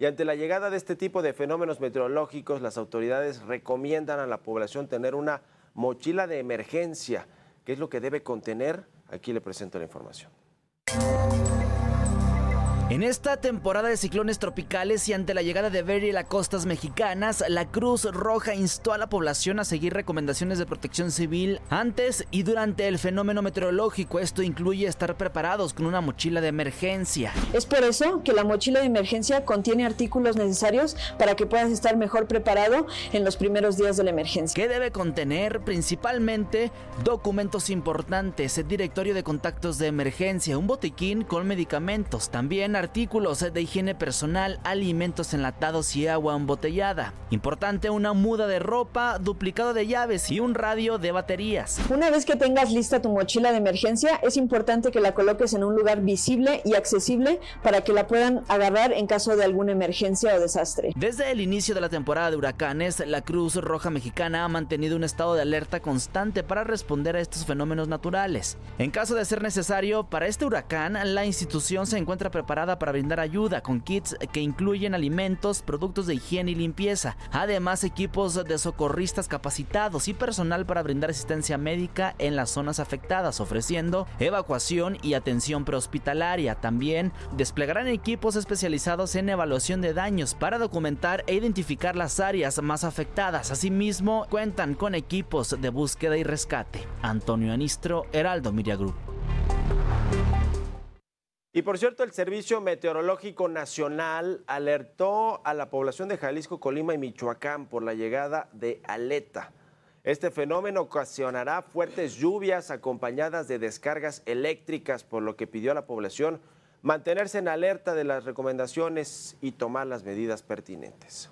Y ante la llegada de este tipo de fenómenos meteorológicos, las autoridades recomiendan a la población tener una mochila de emergencia. que es lo que debe contener? Aquí le presento la información. En esta temporada de ciclones tropicales y ante la llegada de Berry a las costas mexicanas, la Cruz Roja instó a la población a seguir recomendaciones de protección civil antes y durante el fenómeno meteorológico. Esto incluye estar preparados con una mochila de emergencia. Es por eso que la mochila de emergencia contiene artículos necesarios para que puedas estar mejor preparado en los primeros días de la emergencia. Que debe contener principalmente documentos importantes, el directorio de contactos de emergencia, un botiquín con medicamentos, también artículos de higiene personal, alimentos enlatados y agua embotellada. Importante una muda de ropa, duplicado de llaves y un radio de baterías. Una vez que tengas lista tu mochila de emergencia, es importante que la coloques en un lugar visible y accesible para que la puedan agarrar en caso de alguna emergencia o desastre. Desde el inicio de la temporada de huracanes, la Cruz Roja Mexicana ha mantenido un estado de alerta constante para responder a estos fenómenos naturales. En caso de ser necesario, para este huracán, la institución se encuentra preparada para brindar ayuda con kits que incluyen alimentos, productos de higiene y limpieza, además equipos de socorristas capacitados y personal para brindar asistencia médica en las zonas afectadas, ofreciendo evacuación y atención prehospitalaria. También desplegarán equipos especializados en evaluación de daños para documentar e identificar las áreas más afectadas. Asimismo, cuentan con equipos de búsqueda y rescate. Antonio Anistro, Heraldo Miriagrup. Y por cierto, el Servicio Meteorológico Nacional alertó a la población de Jalisco, Colima y Michoacán por la llegada de Aleta. Este fenómeno ocasionará fuertes lluvias acompañadas de descargas eléctricas, por lo que pidió a la población mantenerse en alerta de las recomendaciones y tomar las medidas pertinentes.